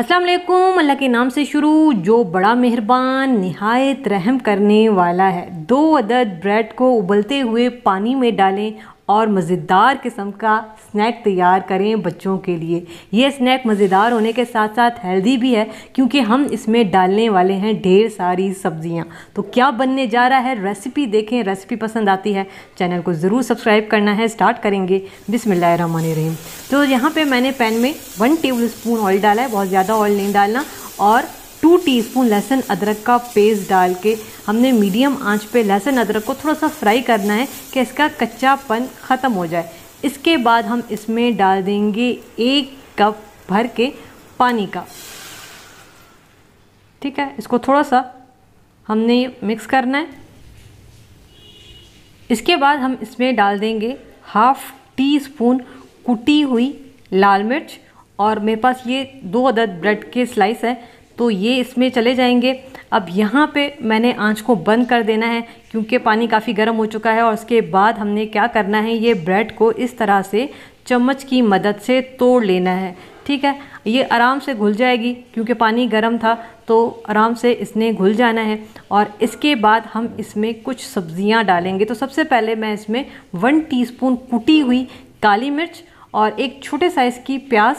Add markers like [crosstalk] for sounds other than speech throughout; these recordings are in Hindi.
असलम अल्लाह के नाम से शुरू जो बड़ा मेहरबान नहायत रहम करने वाला है दो अदद ब्रेड को उबलते हुए पानी में डालें और मज़ेदार किस्म का स्नैक तैयार करें बच्चों के लिए ये स्नैक मज़ेदार होने के साथ साथ हेल्दी भी है क्योंकि हम इसमें डालने वाले हैं ढेर सारी सब्जियां तो क्या बनने जा रहा है रेसिपी देखें रेसिपी पसंद आती है चैनल को ज़रूर सब्सक्राइब करना है स्टार्ट करेंगे बिसमिल्ल रहीम तो यहाँ पर मैंने पैन में वन टेबल स्पून ऑयल डाला है बहुत ज़्यादा ऑयल नहीं डालना और टू टीस्पून लहसुन अदरक का पेस्ट डाल के हमने मीडियम आंच पे लहसुन अदरक को थोड़ा सा फ्राई करना है कि इसका कच्चापन ख़त्म हो जाए इसके बाद हम इसमें डाल देंगे एक कप भर के पानी का ठीक है इसको थोड़ा सा हमने मिक्स करना है इसके बाद हम इसमें डाल देंगे हाफ टी स्पून कुटी हुई लाल मिर्च और मेरे पास ये दो अदद ब्रेड के स्लाइस है तो ये इसमें चले जाएंगे अब यहाँ पे मैंने आंच को बंद कर देना है क्योंकि पानी काफ़ी गर्म हो चुका है और उसके बाद हमने क्या करना है ये ब्रेड को इस तरह से चम्मच की मदद से तोड़ लेना है ठीक है ये आराम से घुल जाएगी क्योंकि पानी गर्म था तो आराम से इसने घुल जाना है और इसके बाद हम इसमें कुछ सब्ज़ियाँ डालेंगे तो सबसे पहले मैं इसमें वन टीस्पून कुटी हुई काली मिर्च और एक छोटे साइज़ की प्याज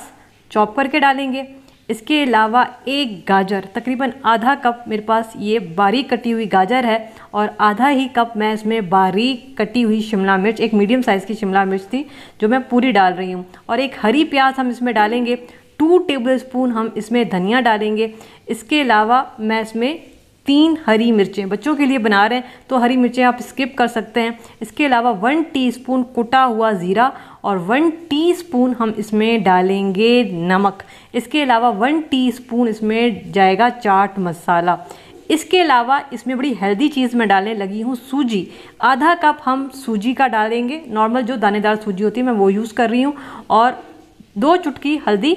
चॉप करके डालेंगे इसके अलावा एक गाजर तकरीबन आधा कप मेरे पास ये बारीक कटी हुई गाजर है और आधा ही कप मैं इसमें बारीक कटी हुई शिमला मिर्च एक मीडियम साइज़ की शिमला मिर्च थी जो मैं पूरी डाल रही हूँ और एक हरी प्याज हम इसमें डालेंगे टू टेबल स्पून हम इसमें धनिया डालेंगे इसके अलावा मैं इसमें तीन हरी मिर्चें बच्चों के लिए बना रहे हैं तो हरी मिर्चें आप स्किप कर सकते हैं इसके अलावा वन टीस्पून कुटा हुआ ज़ीरा और वन टीस्पून हम इसमें डालेंगे नमक इसके अलावा वन टीस्पून इसमें जाएगा चाट मसाला इसके अलावा इसमें बड़ी हेल्दी चीज़ मैं डालने लगी हूँ सूजी आधा कप हम सूजी का डालेंगे नॉर्मल जो दानेदार सूजी होती है मैं वो यूज़ कर रही हूँ और दो चुटकी हल्दी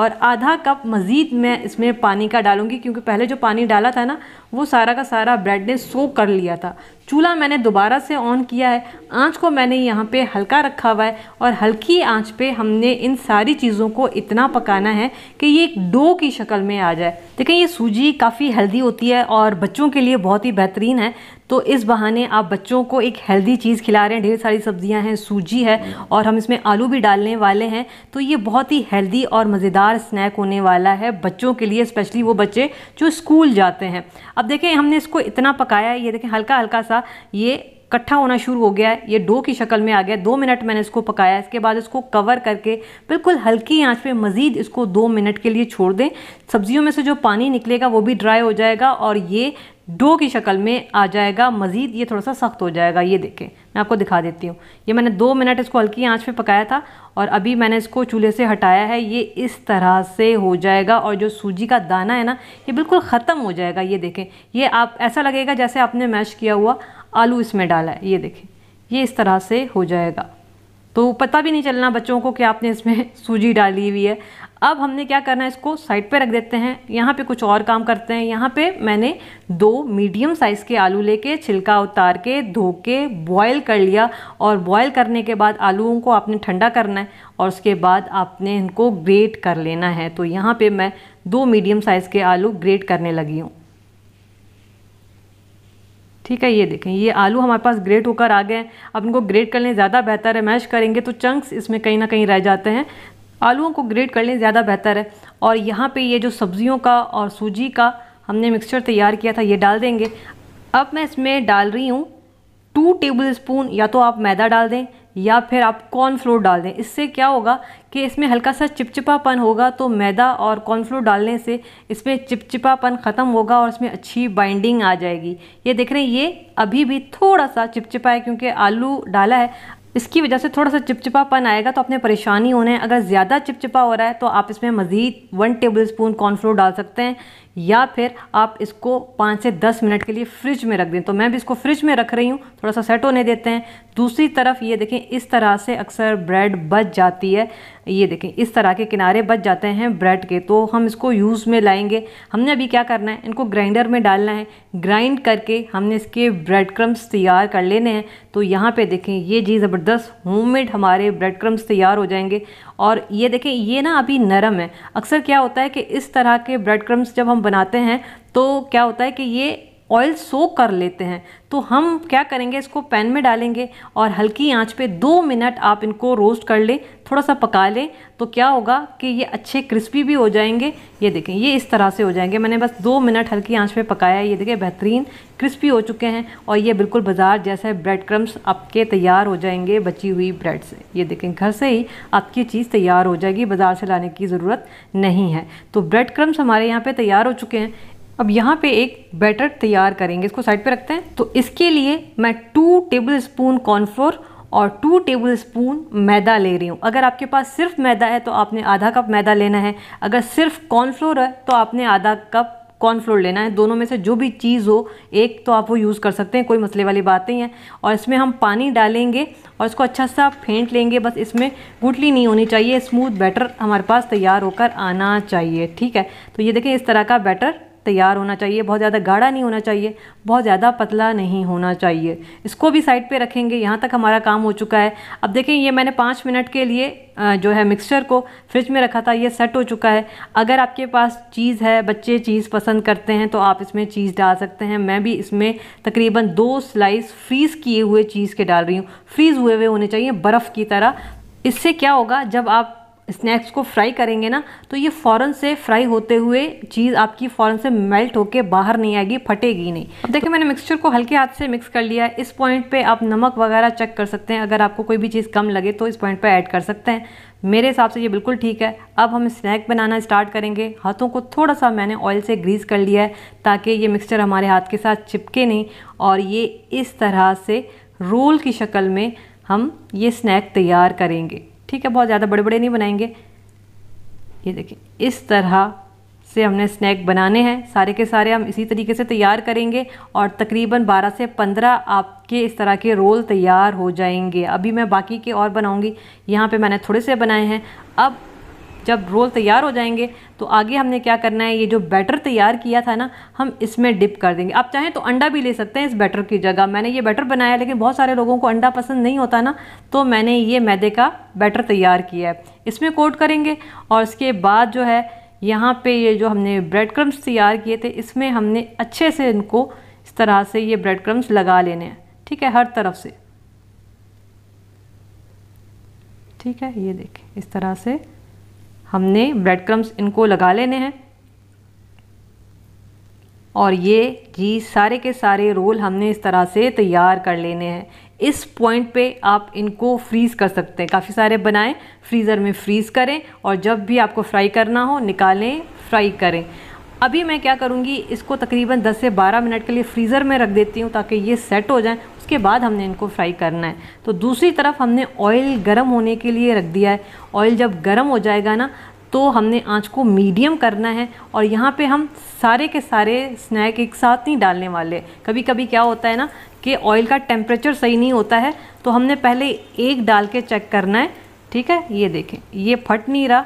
और आधा कप मज़ीद मैं इसमें पानी का डालूंगी क्योंकि पहले जो पानी डाला था ना वो सारा का सारा ब्रेड ने सोप कर लिया था चूल्हा मैंने दोबारा से ऑन किया है आंच को मैंने यहाँ पे हल्का रखा हुआ है और हल्की आंच पे हमने इन सारी चीज़ों को इतना पकाना है कि ये एक डो की शक्ल में आ जाए देखें ये सूजी काफ़ी हेल्दी होती है और बच्चों के लिए बहुत ही बेहतरीन है तो इस बहाने आप बच्चों को एक हेल्दी चीज़ खिला रहे हैं ढेर सारी सब्जियाँ हैं सूजी है और हम इसमें आलू भी डालने वाले हैं तो ये बहुत ही हेल्दी और मज़ेदार स्नैक होने वाला है बच्चों के लिए स्पेशली वो बच्चे जो स्कूल जाते हैं अब देखें हमने इसको इतना पकाया है ये देखें हल्का हल्का सा ये इकट्ठा होना शुरू हो गया है ये डो की शक्ल में आ गया दो मिनट मैंने इसको पकाया इसके बाद इसको कवर करके बिल्कुल हल्की आंच पे मज़ीद इसको दो मिनट के लिए छोड़ दें सब्जियों में से जो पानी निकलेगा वो भी ड्राई हो जाएगा और ये डो की शक्ल में आ जाएगा मज़ीद ये थोड़ा सा सख्त हो जाएगा ये देखें मैं आपको दिखा देती हूँ ये मैंने दो मिनट इसको हल्की आंच पे पकाया था और अभी मैंने इसको चूल्हे से हटाया है ये इस तरह से हो जाएगा और जो सूजी का दाना है ना ये बिल्कुल ख़त्म हो जाएगा ये देखें ये आप ऐसा लगेगा जैसे आपने मैश किया हुआ आलू इसमें डाला है ये देखें ये इस तरह से हो जाएगा तो पता भी नहीं चलना बच्चों को कि आपने इसमें [laughs] सूजी डाली हुई है अब हमने क्या करना है इसको साइड पे रख देते हैं यहाँ पे कुछ और काम करते हैं यहाँ पे मैंने दो मीडियम साइज़ के आलू लेके छिलका उतार के धो के बॉयल कर लिया और बॉयल करने के बाद आलूओं को आपने ठंडा करना है और उसके बाद आपने इनको ग्रेट कर लेना है तो यहाँ पर मैं दो मीडियम साइज़ के आलू ग्रेट करने लगी हूँ ठीक है ये देखें ये आलू हमारे पास ग्रेट होकर आ गए हैं अब इनको ग्रेट कर लें ज़्यादा बेहतर है मैश करेंगे तो चंक्स इसमें कहीं ना कहीं रह जाते हैं आलूओं को ग्रेट कर लें ज़्यादा बेहतर है और यहाँ पे ये जो सब्जियों का और सूजी का हमने मिक्सचर तैयार किया था ये डाल देंगे अब मैं इसमें डाल रही हूँ टू टेबल स्पून या तो आप मैदा डाल दें या फिर आप कॉर्नफ्लोर डाल दें इससे क्या होगा कि इसमें हल्का सा चिपचिपापन होगा तो मैदा और कॉर्नफ्लोर डालने से इसमें चिपचिपापन ख़त्म होगा और इसमें अच्छी बाइंडिंग आ जाएगी ये देख रहे हैं ये अभी भी थोड़ा सा चिपचिपा है क्योंकि आलू डाला है इसकी वजह से थोड़ा सा चिपचिपापन आएगा तो आपने परेशानी होना है अगर ज़्यादा चिपचिपा हो रहा है तो आप इसमें मज़ीद वन टेबल स्पून कॉर्नफ्लोर डाल सकते हैं या फिर आप इसको पाँच से दस मिनट के लिए फ्रिज में रख दें तो मैं भी इसको फ्रिज में रख रही हूँ थोड़ा सा सेट होने देते हैं दूसरी तरफ ये देखें इस तरह से अक्सर ब्रेड बच जाती है ये देखें इस तरह के किनारे बच जाते हैं ब्रेड के तो हम इसको यूज़ में लाएंगे हमने अभी क्या करना है इनको ग्राइंडर में डालना है ग्राइंड करके हमने इसके ब्रेड क्रम्स तैयार कर लेने हैं तो यहाँ पे देखें ये जी ज़बरदस्त होममेड हमारे ब्रेड क्रम्स तैयार हो जाएंगे और ये देखें ये ना अभी नरम है अक्सर क्या होता है कि इस तरह के ब्रेड क्रम्स जब हम बनाते हैं तो क्या होता है कि ये ऑयल सोक कर लेते हैं तो हम क्या करेंगे इसको पैन में डालेंगे और हल्की आंच पे दो मिनट आप इनको रोस्ट कर लें थोड़ा सा पका लें तो क्या होगा कि ये अच्छे क्रिस्पी भी हो जाएंगे ये देखें ये इस तरह से हो जाएंगे मैंने बस दो मिनट हल्की आंच पे पकाया ये देखें बेहतरीन क्रिस्पी हो चुके हैं और ये बिल्कुल बाजार जैसे ब्रेड क्रम्स आपके तैयार हो जाएंगे बची हुई ब्रेड से ये देखें घर से ही आपकी चीज़ तैयार हो जाएगी बाज़ार से लाने की ज़रूरत नहीं है तो ब्रेड क्रम्स हमारे यहाँ पर तैयार हो चुके हैं अब यहाँ पे एक बैटर तैयार करेंगे इसको साइड पे रखते हैं तो इसके लिए मैं टू टेबल स्पून कॉर्नफ्लोर और टू टेबल स्पून मैदा ले रही हूँ अगर आपके पास सिर्फ मैदा है तो आपने आधा कप मैदा लेना है अगर सिर्फ कॉर्नफ्लोर है तो आपने आधा कप कॉर्नफ्लोर लेना है दोनों में से जो भी चीज़ हो एक तो आप वो यूज़ कर सकते हैं कोई मसले वाली बात नहीं है और इसमें हम पानी डालेंगे और इसको अच्छा सा फेंट लेंगे बस इसमें गुटली नहीं होनी चाहिए स्मूथ बैटर हमारे पास तैयार होकर आना चाहिए ठीक है तो ये देखें इस तरह का बैटर तैयार होना चाहिए बहुत ज़्यादा गाढ़ा नहीं होना चाहिए बहुत ज़्यादा पतला नहीं होना चाहिए इसको भी साइड पे रखेंगे यहाँ तक हमारा काम हो चुका है अब देखें ये मैंने पाँच मिनट के लिए जो है मिक्सचर को फ्रिज में रखा था ये सेट हो चुका है अगर आपके पास चीज़ है बच्चे चीज़ पसंद करते हैं तो आप इसमें चीज़ डाल सकते हैं मैं भी इसमें तकरीबन दो स्लाइस फ्रीज़ किए हुए चीज़ के डाल रही हूँ फ्रीज़ हुए हुए होने चाहिए बर्फ़ की तरह इससे क्या होगा जब आप स्नैक्स को फ्राई करेंगे ना तो ये फ़ौरन से फ्राई होते हुए चीज़ आपकी फ़ौरन से मेल्ट होके बाहर नहीं आएगी फटेगी नहीं अब देखिए मैंने मिक्सचर को हल्के हाथ से मिक्स कर लिया है इस पॉइंट पे आप नमक वगैरह चेक कर सकते हैं अगर आपको कोई भी चीज़ कम लगे तो इस पॉइंट पर ऐड कर सकते हैं मेरे हिसाब से ये बिल्कुल ठीक है अब हम स्नैक बनाना स्टार्ट करेंगे हाथों को थोड़ा सा मैंने ऑयल से ग्रीस कर लिया है ताकि ये मिक्सचर हमारे हाथ के साथ चिपके नहीं और ये इस तरह से रोल की शक्ल में हम ये स्नैक तैयार करेंगे ठीक है बहुत ज़्यादा बड़े बड़े नहीं बनाएंगे ये देखिए इस तरह से हमने स्नैक बनाने हैं सारे के सारे हम इसी तरीके से तैयार करेंगे और तकरीबन 12 से 15 आपके इस तरह के रोल तैयार हो जाएंगे अभी मैं बाकी के और बनाऊंगी यहाँ पे मैंने थोड़े से बनाए हैं अब जब रोल तैयार हो जाएंगे तो आगे हमने क्या करना है ये जो बैटर तैयार किया था ना हम इसमें डिप कर देंगे आप चाहें तो अंडा भी ले सकते हैं इस बैटर की जगह मैंने ये बैटर बनाया लेकिन बहुत सारे लोगों को अंडा पसंद नहीं होता ना तो मैंने ये मैदे का बैटर तैयार किया है इसमें कोट करेंगे और इसके बाद जो है यहाँ पर ये जो हमने ब्रेड क्रम्स तैयार किए थे इसमें हमने अच्छे से इनको इस तरह से ये ब्रेड क्रम्स लगा लेने हैं ठीक है हर तरफ से ठीक है ये देखें इस तरह से हमने ब्रेड क्रम्स इनको लगा लेने हैं और ये घी सारे के सारे रोल हमने इस तरह से तैयार कर लेने हैं इस पॉइंट पे आप इनको फ्रीज़ कर सकते हैं काफ़ी सारे बनाएं फ्रीज़र में फ्रीज़ करें और जब भी आपको फ्राई करना हो निकालें फ्राई करें अभी मैं क्या करूँगी इसको तकरीबन 10 से 12 मिनट के लिए फ्रीज़र में रख देती हूँ ताकि ये सेट हो जाए उसके बाद हमने इनको फ्राई करना है तो दूसरी तरफ हमने ऑयल गर्म होने के लिए रख दिया है ऑयल जब गर्म हो जाएगा ना तो हमने आंच को मीडियम करना है और यहाँ पे हम सारे के सारे स्नैक एक साथ नहीं डालने वाले कभी कभी क्या होता है ना कि ऑयल का टेम्परेचर सही नहीं होता है तो हमने पहले एक डाल के चेक करना है ठीक है ये देखें ये फट नहीं रहा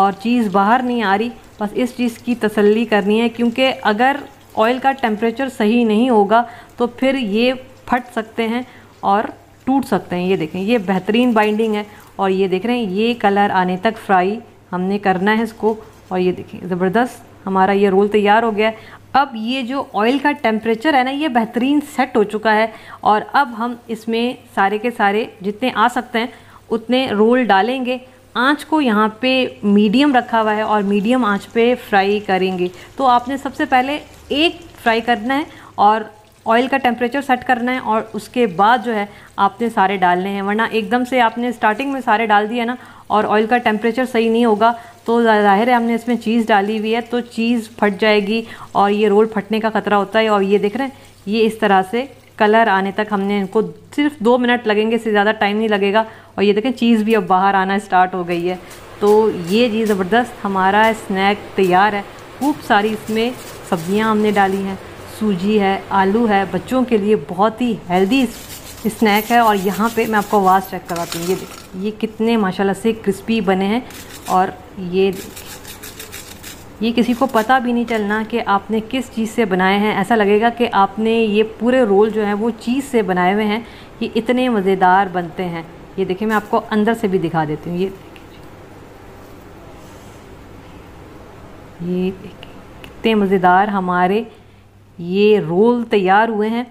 और चीज़ बाहर नहीं आ रही बस इस चीज़ की तसल्ली करनी है क्योंकि अगर ऑयल का टेम्परेचर सही नहीं होगा तो फिर ये फट सकते हैं और टूट सकते हैं ये देखें ये बेहतरीन बाइंडिंग है और ये देख रहे हैं ये कलर आने तक फ्राई हमने करना है इसको और ये देखें ज़बरदस्त हमारा ये रोल तैयार हो गया है अब ये जो ऑयल का टेम्परेचर है ना ये बेहतरीन सेट हो चुका है और अब हम इसमें सारे के सारे जितने आ सकते हैं उतने रोल डालेंगे आँच को यहाँ पे मीडियम रखा हुआ है और मीडियम आँच पे फ्राई करेंगे तो आपने सबसे पहले एक फ्राई करना है और ऑयल का टेम्परेचर सेट करना है और उसके बाद जो है आपने सारे डालने हैं वरना एकदम से आपने स्टार्टिंग में सारे डाल दिए ना और ऑयल का टेम्परेचर सही नहीं होगा तो जाहिर है हमने इसमें चीज़ डाली हुई है तो चीज़ फट जाएगी और ये रोल फटने का ख़तरा होता है और ये देख रहे हैं ये इस तरह से कलर आने तक हमने इनको सिर्फ दो मिनट लगेंगे इससे ज़्यादा टाइम नहीं लगेगा और ये देखें चीज़ भी अब बाहर आना स्टार्ट हो गई है तो ये जी ज़बरदस्त हमारा स्नैक तैयार है खूब सारी इसमें सब्ज़ियाँ हमने डाली हैं सूजी है आलू है बच्चों के लिए बहुत ही हेल्दी स्नैक है और यहाँ पे मैं आपको आवाज़ चेक करवाती हूँ ये ये कितने माशाल्लाह से क्रिस्पी बने हैं और ये ये किसी को पता भी नहीं चलना कि आपने किस चीज़ से बनाए हैं ऐसा लगेगा कि आपने ये पूरे रोल जो हैं वो चीज़ से बनाए हुए हैं ये इतने मज़ेदार बनते हैं ये देखिए मैं आपको अंदर से भी दिखा देती हूँ ये ये कितने मज़ेदार हमारे ये रोल तैयार हुए हैं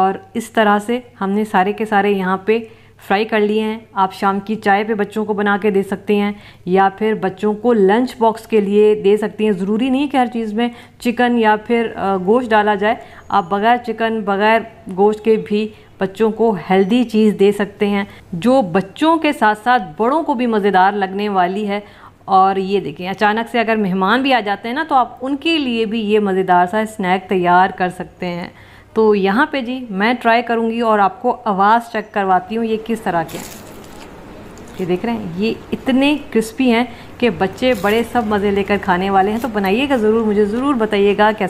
और इस तरह से हमने सारे के सारे यहाँ पे फ्राई कर लिए हैं आप शाम की चाय पे बच्चों को बना के दे सकते हैं या फिर बच्चों को लंच बॉक्स के लिए दे सकते हैं ज़रूरी नहीं कि हर चीज़ में चिकन या फिर गोश्त डाला जाए आप बग़ैर चिकन बग़ैर गोश्त के भी बच्चों को हेल्दी चीज़ दे सकते हैं जो बच्चों के साथ साथ बड़ों को भी मज़ेदार लगने वाली है और ये देखें अचानक से अगर मेहमान भी आ जाते हैं ना तो आप उनके लिए भी ये मज़ेदार सा स्नैक तैयार कर सकते हैं तो यहाँ पे जी मैं ट्राई करूँगी और आपको आवाज़ चेक करवाती हूँ ये किस तरह के ये देख रहे हैं ये इतने क्रिस्पी हैं कि बच्चे बड़े सब मज़े लेकर खाने वाले हैं तो बनाइएगा ज़रूर मुझे ज़रूर बताइएगा कैसे